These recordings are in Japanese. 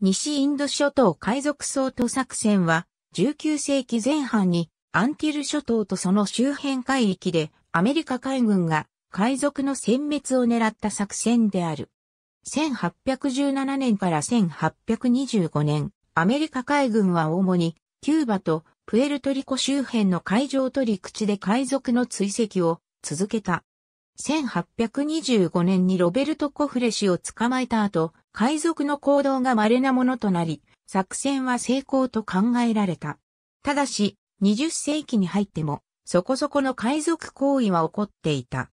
西インド諸島海賊総当作戦は、19世紀前半にアンティル諸島とその周辺海域でアメリカ海軍が海賊の殲滅を狙った作戦である。1817年から1825年、アメリカ海軍は主にキューバとプエルトリコ周辺の海上と陸地で海賊の追跡を続けた。1825年にロベルト・コフレ氏を捕まえた後、海賊の行動が稀なものとなり、作戦は成功と考えられた。ただし、20世紀に入っても、そこそこの海賊行為は起こっていた。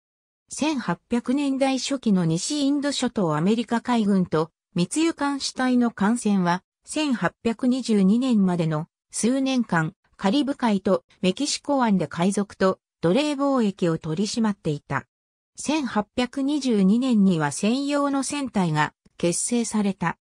1800年代初期の西インド諸島アメリカ海軍と密輸艦主体の艦船は、1822年までの数年間、カリブ海とメキシコ湾で海賊と奴隷貿易を取り締まっていた。1822年には専用の船体が結成された。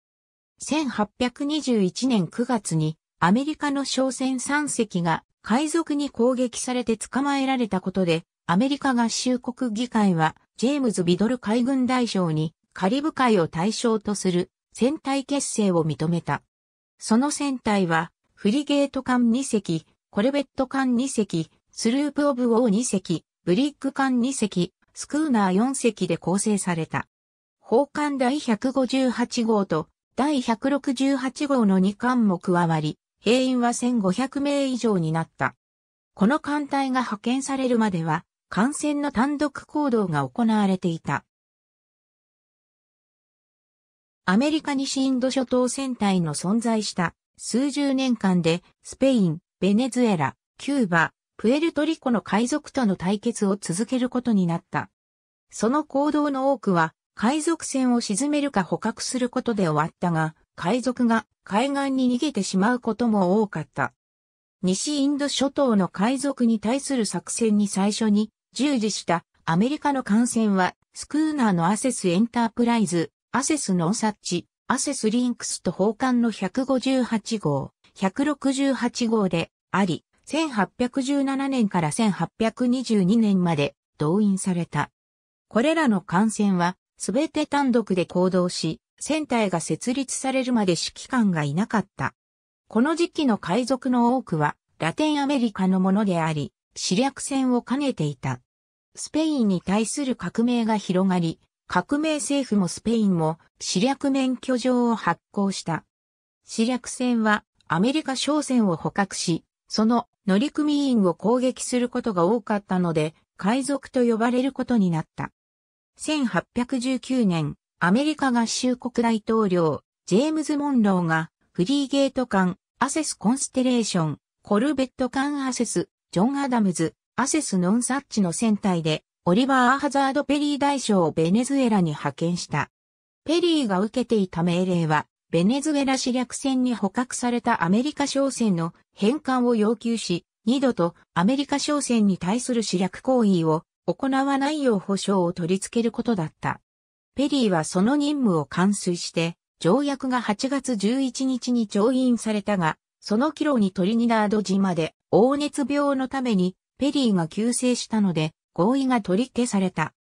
1821年9月にアメリカの商船3隻が海賊に攻撃されて捕まえられたことで、アメリカ合衆国議会はジェームズ・ビドル海軍大将にカリブ海を対象とする船体結成を認めた。その船体はフリゲート艦2隻、コルベット艦2隻、スループ・オブ・オー2隻、ブリック艦2隻、スクーナー4隻で構成された。宝冠第158号と第168号の2巻も加わり、兵員は1500名以上になった。この艦隊が派遣されるまでは、艦船の単独行動が行われていた。アメリカ西インド諸島戦隊の存在した数十年間で、スペイン、ベネズエラ、キューバ、プエルトリコの海賊との対決を続けることになった。その行動の多くは海賊船を沈めるか捕獲することで終わったが、海賊が海岸に逃げてしまうことも多かった。西インド諸島の海賊に対する作戦に最初に従事したアメリカの艦船は、スクーナーのアセスエンタープライズ、アセスノンサッチ、アセスリンクスと砲艦の158号、168号であり、1817年から1822年まで動員された。これらの艦船はすべて単独で行動し、船体が設立されるまで指揮官がいなかった。この時期の海賊の多くは、ラテンアメリカのものであり、死略戦を兼ねていた。スペインに対する革命が広がり、革命政府もスペインも死略免許状を発行した。死略戦はアメリカ商船を捕獲し、その乗組員を攻撃することが多かったので、海賊と呼ばれることになった。1819年、アメリカ合衆国大統領、ジェームズ・モンローが、フリーゲート艦、アセス・コンステレーション、コルベット艦アセス、ジョン・アダムズ、アセス・ノン・サッチの船体で、オリバー・ハザード・ペリー大将をベネズエラに派遣した。ペリーが受けていた命令は、ベネズエラ市略船に捕獲されたアメリカ商船の返還を要求し、二度とアメリカ商船に対する市略行為を行わないよう保証を取り付けることだった。ペリーはその任務を完遂して、条約が8月11日に調印されたが、その帰路にトリニダード島で、黄熱病のために、ペリーが急逝したので、合意が取り消された。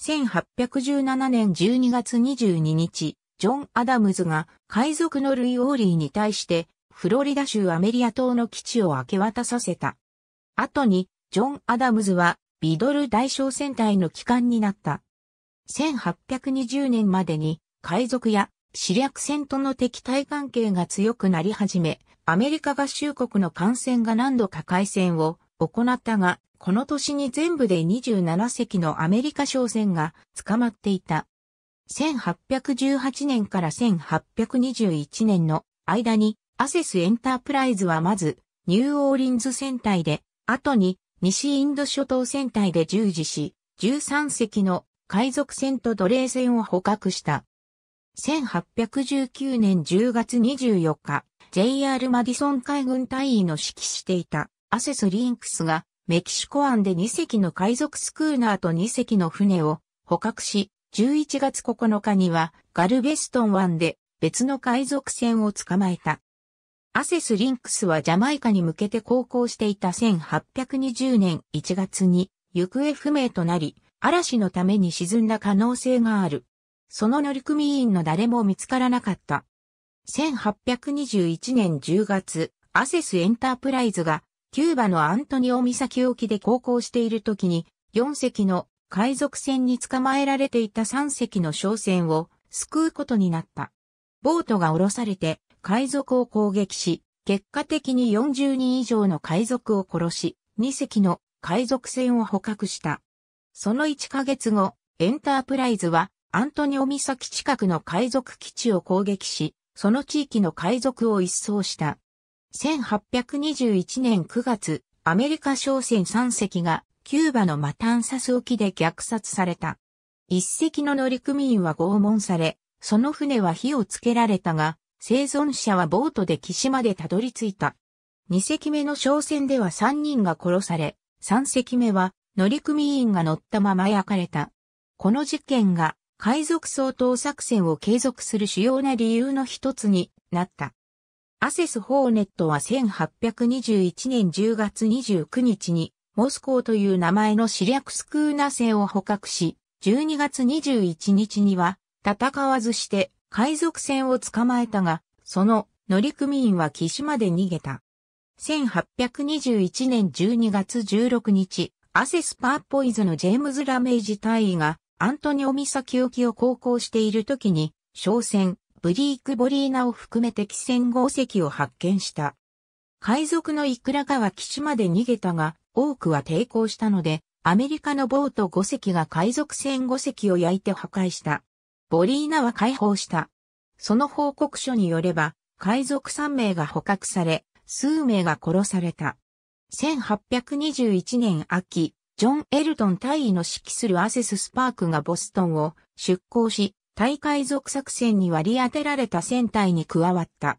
1817年12月22日、ジョン・アダムズが海賊のルイ・オーリーに対して、フロリダ州アメリア島の基地を明け渡させた。後に、ジョン・アダムズはビドル大小戦隊の機関になった。1820年までに海賊や死略戦との敵対関係が強くなり始め、アメリカ合衆国の艦船が何度か海戦を行ったが、この年に全部で27隻のアメリカ商船が捕まっていた。1818年から1821年の間にアセスエンタープライズはまずニューオーリンズ戦隊で、後に西インド諸島戦隊で従事し、13隻の海賊船と奴隷船を捕獲した。1819年10月24日、JR マディソン海軍隊員の指揮していたアセス・リンクスがメキシコ湾で2隻の海賊スクーナーと2隻の船を捕獲し、11月9日にはガルベストン湾で別の海賊船を捕まえた。アセス・リンクスはジャマイカに向けて航行していた1820年1月に行方不明となり、嵐のために沈んだ可能性がある。その乗組員の誰も見つからなかった。1821年10月、アセス・エンタープライズがキューバのアントニオ岬沖で航行している時に、4隻の海賊船に捕まえられていた3隻の商船を救うことになった。ボートが降ろされて海賊を攻撃し、結果的に40人以上の海賊を殺し、2隻の海賊船を捕獲した。その1ヶ月後、エンタープライズはアントニオ岬近くの海賊基地を攻撃し、その地域の海賊を一掃した。1821年9月、アメリカ商船3隻がキューバのマタンサス沖で虐殺された。1隻の乗組員は拷問され、その船は火をつけられたが、生存者はボートで岸までたどり着いた。二隻目の商船では三人が殺され、三隻目は乗組員が乗ったまま焼かれた。この事件が海賊掃討作戦を継続する主要な理由の一つになった。アセス・ホーネットは1821年10月29日にモスコーという名前の死略スクーナ船を捕獲し、12月21日には戦わずして海賊船を捕まえたが、その乗組員は岸まで逃げた。1821年12月16日、アセスパーポイズのジェームズ・ラメージ大尉がアントニオミサ岬沖を航行している時に、商船、ブリーク・ボリーナを含めて汽船5隻を発見した。海賊のイクラかは岸まで逃げたが、多くは抵抗したので、アメリカのボート5隻が海賊船5隻を焼いて破壊した。ボリーナは解放した。その報告書によれば、海賊3名が捕獲され、数名が殺された。1821年秋、ジョン・エルトン大尉の指揮するアセス・スパークがボストンを出港し、大海賊作戦に割り当てられた船隊に加わった。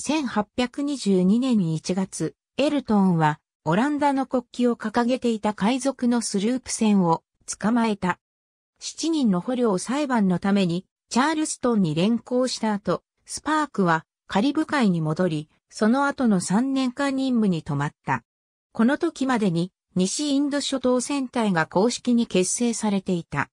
1822年1月、エルトンはオランダの国旗を掲げていた海賊のスループ船を捕まえた。7人の捕虜を裁判のためにチャールストンに連行した後、スパークはカリブ海に戻り、その後の3年間任務に止まった。この時までに西インド諸島戦隊が公式に結成されていた。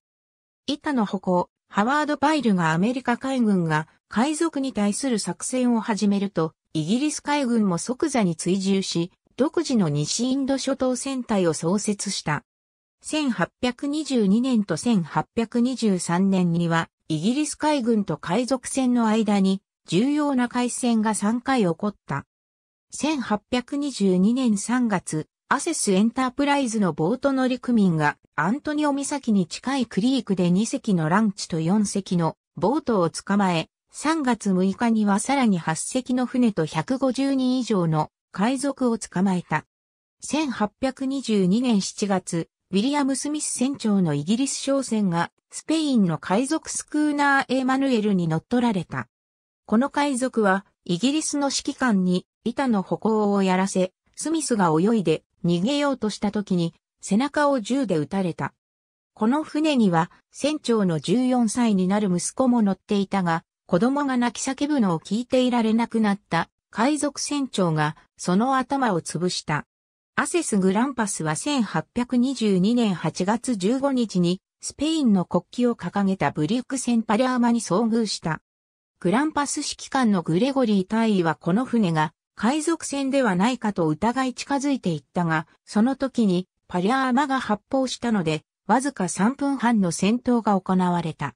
板の歩行、ハワード・バイルがアメリカ海軍が海賊に対する作戦を始めると、イギリス海軍も即座に追従し、独自の西インド諸島戦隊を創設した。1822年と1823年には、イギリス海軍と海賊船の間に重要な海戦が3回起こった。1822年3月、アセスエンタープライズのボート乗組員がアントニオ岬に近いクリークで2隻のランチと4隻のボートを捕まえ、3月6日にはさらに8隻の船と150人以上の海賊を捕まえた。1822年7月、ウィリアム・スミス船長のイギリス商船が、スペインの海賊スクーナー・エマヌエルに乗っ取られた。この海賊は、イギリスの指揮官に、板の歩行をやらせ、スミスが泳いで逃げようとした時に、背中を銃で撃たれた。この船には、船長の14歳になる息子も乗っていたが、子供が泣き叫ぶのを聞いていられなくなった海賊船長が、その頭を潰した。アセス・グランパスは1822年8月15日にスペインの国旗を掲げたブリュックセンパリアーマに遭遇した。グランパス指揮官のグレゴリー大尉はこの船が海賊船ではないかと疑い近づいていったが、その時にパリアーマが発砲したので、わずか3分半の戦闘が行われた。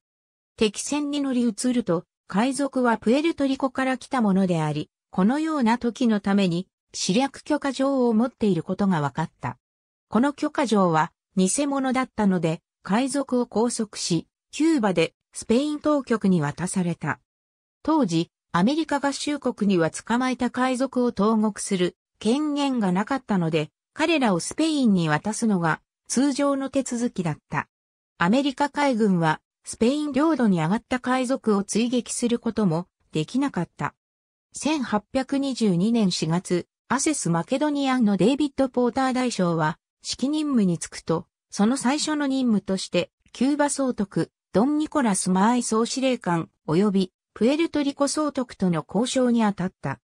敵戦に乗り移ると、海賊はプエルトリコから来たものであり、このような時のために死略許可状を持っていることが分かった。この許可状は偽物だったので、海賊を拘束し、キューバでスペイン当局に渡された。当時、アメリカ合衆国には捕まえた海賊を投獄する権限がなかったので、彼らをスペインに渡すのが通常の手続きだった。アメリカ海軍はスペイン領土に上がった海賊を追撃することもできなかった。1822年4月、アセス・マケドニアンのデイビッド・ポーター大将は、指揮任務に就くと、その最初の任務として、キューバ総督、ドン・ニコラス・マーイ総司令官、及び、プエルトリコ総督との交渉に当たった。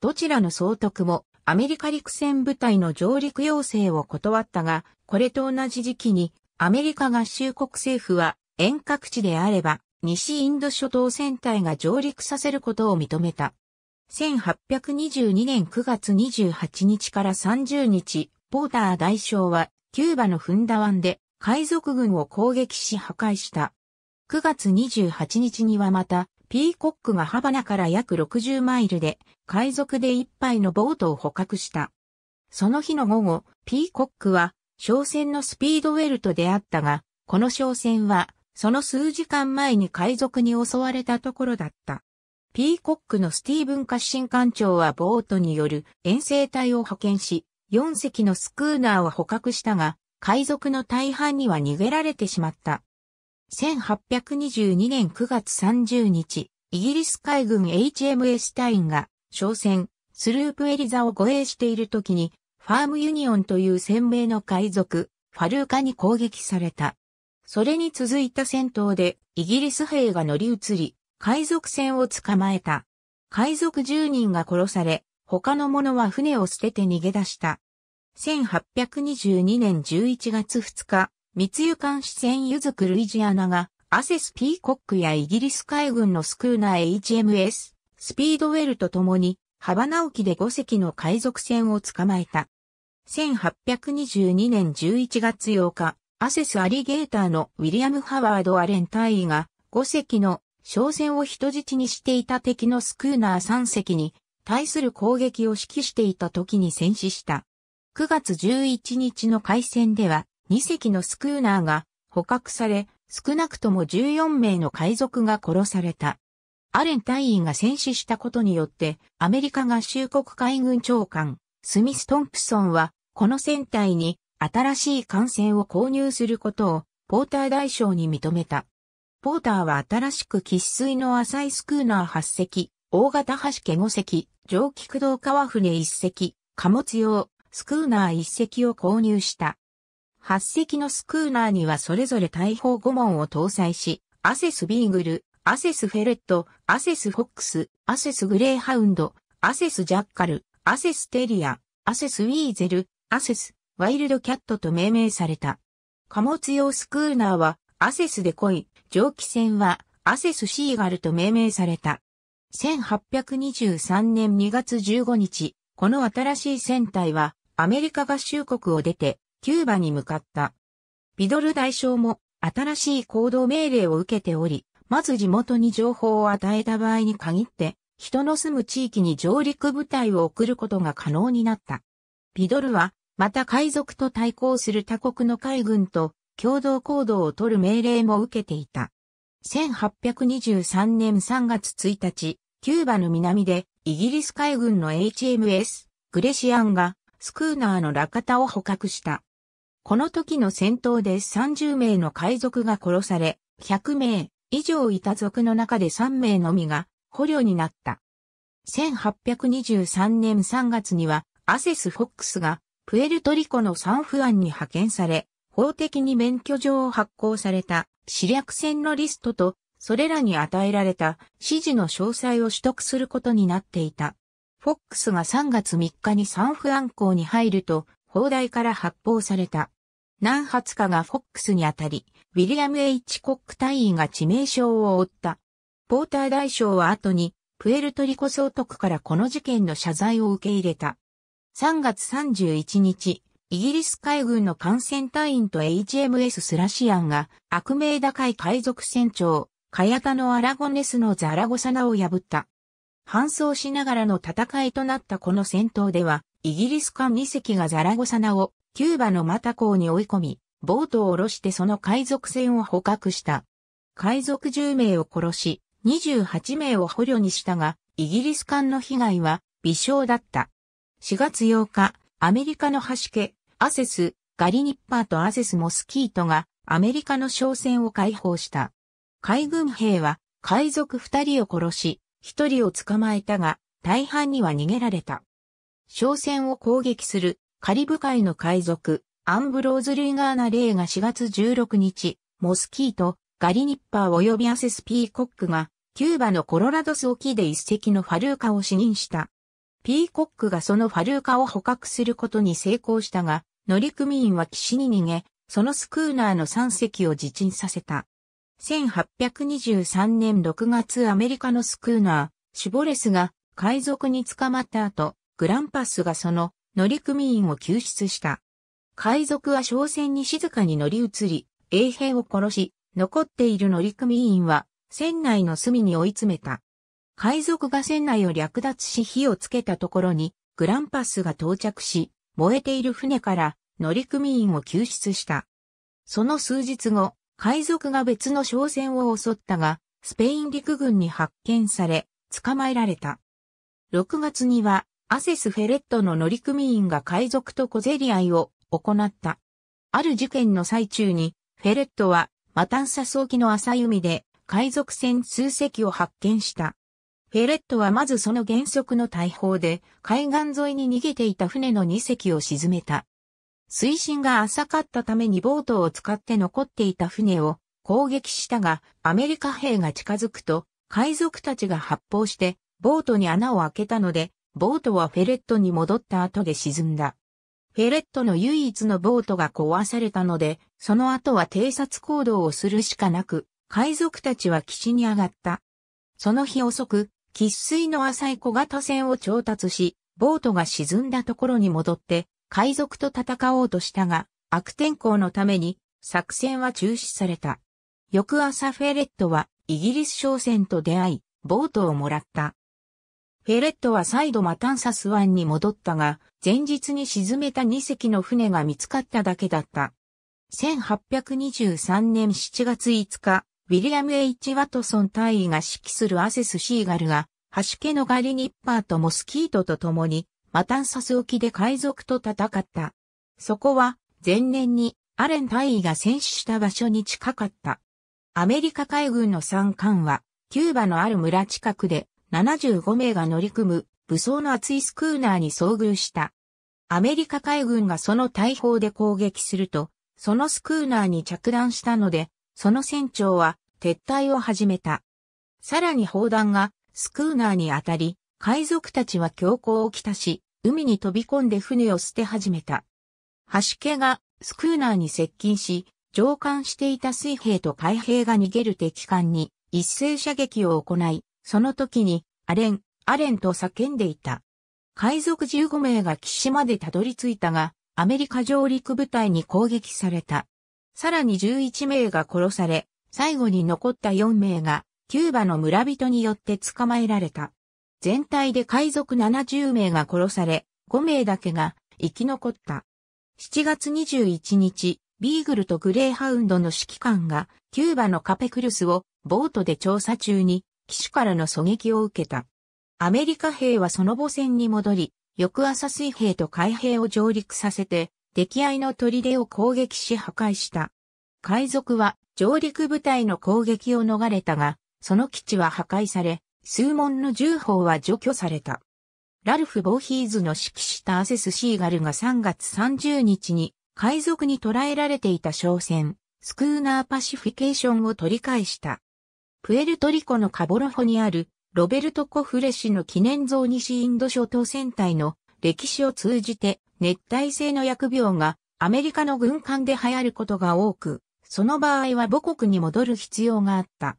どちらの総督も、アメリカ陸戦部隊の上陸要請を断ったが、これと同じ時期に、アメリカ合衆国政府は、遠隔地であれば、西インド諸島戦隊が上陸させることを認めた。1822年9月28日から30日、ポーター大将は、キューバのフンダ湾で、海賊軍を攻撃し破壊した。9月28日にはまた、ピーコックがハバナから約60マイルで、海賊で一杯のボートを捕獲した。その日の午後、ピーコックは、商船のスピードウェルと出会ったが、この商船は、その数時間前に海賊に襲われたところだった。ピーコックのスティーブン・カッシン艦長はボートによる遠征隊を派遣し、4隻のスクーナーを捕獲したが、海賊の大半には逃げられてしまった。1822年9月30日、イギリス海軍 HMS 隊員が、商船、スループエリザを護衛している時に、ファームユニオンという鮮明の海賊、ファルーカに攻撃された。それに続いた戦闘で、イギリス兵が乗り移り、海賊船を捕まえた。海賊10人が殺され、他の者は船を捨てて逃げ出した。1822年11月2日、密輸艦支船ユズクルイジアナが、アセス・ピーコックやイギリス海軍のスクーナー HMS、スピードウェルと共に、幅直きで5隻の海賊船を捕まえた。1822年11月8日、アセス・アリゲーターのウィリアム・ハワード・アレン大尉が、5隻の商船を人質にしていた敵のスクーナー3隻に対する攻撃を指揮していた時に戦死した。9月11日の海戦では2隻のスクーナーが捕獲され、少なくとも14名の海賊が殺された。アレン隊員が戦死したことによって、アメリカ合衆国海軍長官、スミス・トンプソンは、この船体に新しい艦船を購入することを、ポーター大将に認めた。ポーターは新しく喫水の浅いスクーナー8隻、大型橋家5隻、蒸気駆動川船1隻、貨物用、スクーナー1隻を購入した。8隻のスクーナーにはそれぞれ大砲5門を搭載し、アセスビーグル、アセスフェレット、アセスフォックス、アセスグレーハウンド、アセスジャッカル、アセステリア、アセスウィーゼル、アセス、ワイルドキャットと命名された。貨物用スクーナーは、アセスで来い、蒸気船はアセス・シーガルと命名された。1823年2月15日、この新しい船体はアメリカ合衆国を出てキューバに向かった。ビドル大将も新しい行動命令を受けており、まず地元に情報を与えた場合に限って、人の住む地域に上陸部隊を送ることが可能になった。ビドルは、また海賊と対抗する他国の海軍と共同行動を取る命令も受けていた。1823年3月1日、キューバの南でイギリス海軍の HMS グレシアンがスクーナーのラカタを捕獲した。この時の戦闘で30名の海賊が殺され、100名以上いた族の中で3名のみが捕虜になった。1823年3月にはアセス・フォックスがプエルトリコのサンフアンに派遣され、法的に免許状を発行された私略船のリストと、それらに与えられた指示の詳細を取得することになっていた。フォックスが3月3日にサンフアン港に入ると、砲台から発砲された。何発かがフォックスにあたり、ウィリアム・ H・ コック隊員が致命傷を負った。ポーター大将は後に、プエルトリコ総督からこの事件の謝罪を受け入れた。3月31日、イギリス海軍の艦船隊員と HMS スラシアンが悪名高い海賊船長、カヤタのアラゴネスのザラゴサナを破った。搬送しながらの戦いとなったこの戦闘では、イギリス艦2隻がザラゴサナをキューバのマタ港に追い込み、ボートを下ろしてその海賊船を捕獲した。海賊10名を殺し、28名を捕虜にしたが、イギリス艦の被害は微小だった。4月8日、アメリカの橋家、アセス、ガリニッパーとアセスモスキートがアメリカの商船を解放した。海軍兵は海賊二人を殺し、一人を捕まえたが、大半には逃げられた。商船を攻撃するカリブ海の海賊、アンブローズ・ルイガーナ・レイが4月16日、モスキート、ガリニッパー及びアセス・ピーコックが、キューバのコロラドス沖で一隻のファルーカを死任した。ピーコックがそのファルーカを捕獲することに成功したが、乗組員は岸に逃げ、そのスクーナーの3隻を自沈させた。1823年6月アメリカのスクーナー、シュボレスが海賊に捕まった後、グランパスがその乗組員を救出した。海賊は商船に静かに乗り移り、衛兵を殺し、残っている乗組員は船内の隅に追い詰めた。海賊が船内を略奪し火をつけたところに、グランパスが到着し、燃えている船から乗組員を救出した。その数日後、海賊が別の商船を襲ったが、スペイン陸軍に発見され、捕まえられた。6月には、アセス・フェレットの乗組員が海賊と小競り合いを行った。ある事件の最中に、フェレットは、マタンサ早期の浅い海で、海賊船数隻を発見した。フェレットはまずその原則の大砲で海岸沿いに逃げていた船の2隻を沈めた。水深が浅かったためにボートを使って残っていた船を攻撃したがアメリカ兵が近づくと海賊たちが発砲してボートに穴を開けたのでボートはフェレットに戻った後で沈んだ。フェレットの唯一のボートが壊されたのでその後は偵察行動をするしかなく海賊たちは岸に上がった。その日遅く、喫水の浅い小型船を調達し、ボートが沈んだところに戻って、海賊と戦おうとしたが、悪天候のために、作戦は中止された。翌朝フェレットは、イギリス商船と出会い、ボートをもらった。フェレットは再度マタンサス湾に戻ったが、前日に沈めた2隻の船が見つかっただけだった。1823年7月5日、ウィリアム・ H・ ワトソン大尉が指揮するアセス・シーガルが、端ケのガリニッパーとモスキートと共に、マタンサス沖で海賊と戦った。そこは、前年に、アレン大尉が戦死した場所に近かった。アメリカ海軍の参艦は、キューバのある村近くで、75名が乗り組む、武装の厚いスクーナーに遭遇した。アメリカ海軍がその大砲で攻撃すると、そのスクーナーに着弾したので、その船長は撤退を始めた。さらに砲弾がスクーナーに当たり、海賊たちは強行をきたし、海に飛び込んで船を捨て始めた。橋家がスクーナーに接近し、上艦していた水兵と海兵が逃げる敵艦に一斉射撃を行い、その時に、アレン、アレンと叫んでいた。海賊15名が岸までたどり着いたが、アメリカ上陸部隊に攻撃された。さらに11名が殺され、最後に残った4名が、キューバの村人によって捕まえられた。全体で海賊70名が殺され、5名だけが生き残った。7月21日、ビーグルとグレーハウンドの指揮官が、キューバのカペクルスをボートで調査中に、機種からの狙撃を受けた。アメリカ兵はその母船に戻り、翌朝水兵と海兵を上陸させて、敵愛の砦を攻撃し破壊した。海賊は上陸部隊の攻撃を逃れたが、その基地は破壊され、数門の銃砲は除去された。ラルフ・ボーヒーズの指揮したアセス・シーガルが3月30日に海賊に捕らえられていた商船、スクーナーパシフィケーションを取り返した。プエルトリコのカボロホにあるロベルト・コフレ氏の記念像西インド諸島戦隊の歴史を通じて熱帯性の薬病がアメリカの軍艦で流行ることが多く、その場合は母国に戻る必要があった。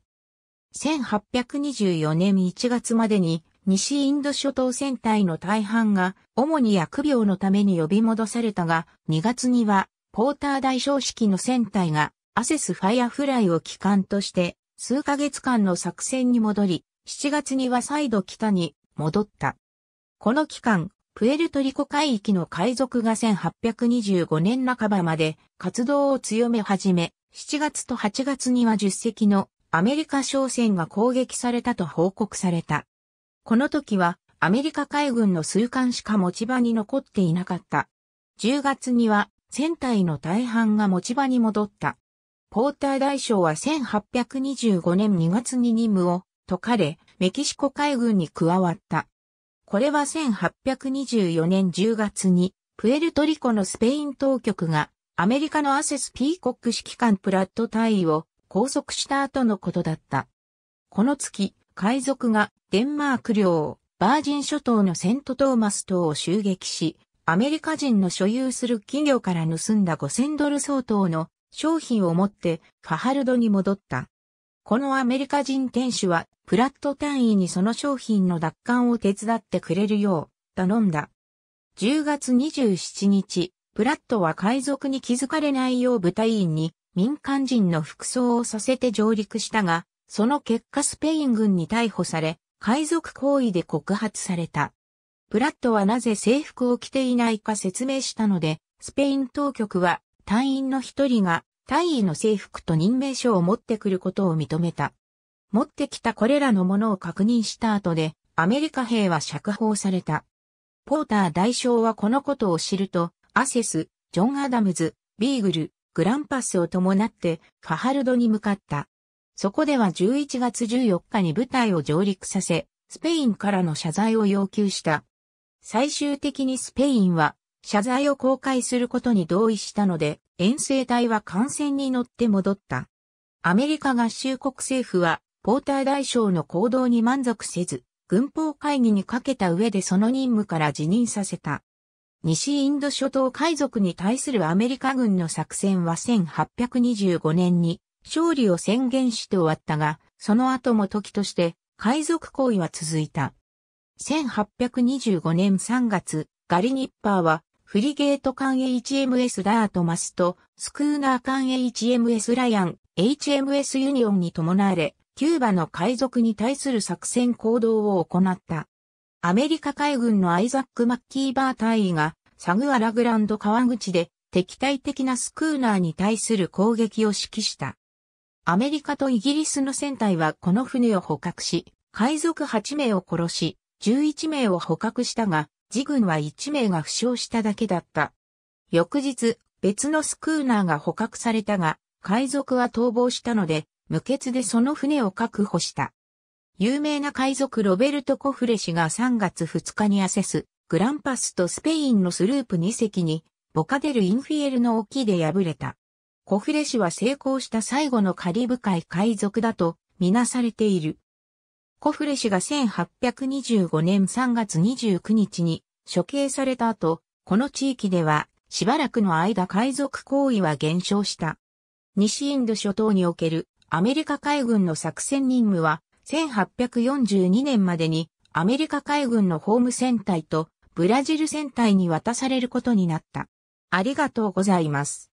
1824年1月までに西インド諸島船隊の大半が主に薬病のために呼び戻されたが、2月にはポーター大正式の船隊がアセスファイアフライを機関として数ヶ月間の作戦に戻り、7月には再度北に戻った。この期間、プエルトリコ海域の海賊が1825年半ばまで活動を強め始め、7月と8月には10隻のアメリカ商船が攻撃されたと報告された。この時はアメリカ海軍の数艦しか持ち場に残っていなかった。10月には船体の大半が持ち場に戻った。ポーター大将は1825年2月に任務を解かれ、メキシコ海軍に加わった。これは1824年10月に、プエルトリコのスペイン当局が、アメリカのアセス・ピーコック指揮官プラット大尉を拘束した後のことだった。この月、海賊がデンマーク領、バージン諸島のセントトーマス島を襲撃し、アメリカ人の所有する企業から盗んだ5000ドル相当の商品を持ってファハルドに戻った。このアメリカ人店主は、プラット単位にその商品の奪還を手伝ってくれるよう、頼んだ。10月27日、プラットは海賊に気づかれないよう部隊員に民間人の服装をさせて上陸したが、その結果スペイン軍に逮捕され、海賊行為で告発された。プラットはなぜ制服を着ていないか説明したので、スペイン当局は隊員の一人が大尉の制服と任命書を持ってくることを認めた。持ってきたこれらのものを確認した後で、アメリカ兵は釈放された。ポーター大将はこのことを知ると、アセス、ジョン・アダムズ、ビーグル、グランパスを伴って、ファハルドに向かった。そこでは11月14日に部隊を上陸させ、スペインからの謝罪を要求した。最終的にスペインは謝罪を公開することに同意したので、遠征隊は艦船に乗って戻った。アメリカ合衆国政府は、ポーター大将の行動に満足せず、軍法会議にかけた上でその任務から辞任させた。西インド諸島海賊に対するアメリカ軍の作戦は1825年に勝利を宣言して終わったが、その後も時として海賊行為は続いた。1825年3月、ガリニッパーはフリゲート艦 HMS ダートマスと、スクーナー艦 HMS ライアン、HMS ユニオンに伴われ、キューバの海賊に対する作戦行動を行った。アメリカ海軍のアイザック・マッキーバー隊員が、サグアラグランド川口で敵対的なスクーナーに対する攻撃を指揮した。アメリカとイギリスの船隊はこの船を捕獲し、海賊8名を殺し、11名を捕獲したが、自軍は1名が負傷しただけだった。翌日、別のスクーナーが捕獲されたが、海賊は逃亡したので、無血でその船を確保した。有名な海賊ロベルト・コフレ氏が3月2日にアセス、グランパスとスペインのスループ2隻に、ボカデル・インフィエルの沖で敗れた。コフレ氏は成功した最後のカリブ海海賊だとみなされている。コフレ氏が1825年3月29日に処刑された後、この地域ではしばらくの間海賊行為は減少した。西インド諸島におけるアメリカ海軍の作戦任務は1842年までにアメリカ海軍のホーム戦隊とブラジル戦隊に渡されることになった。ありがとうございます。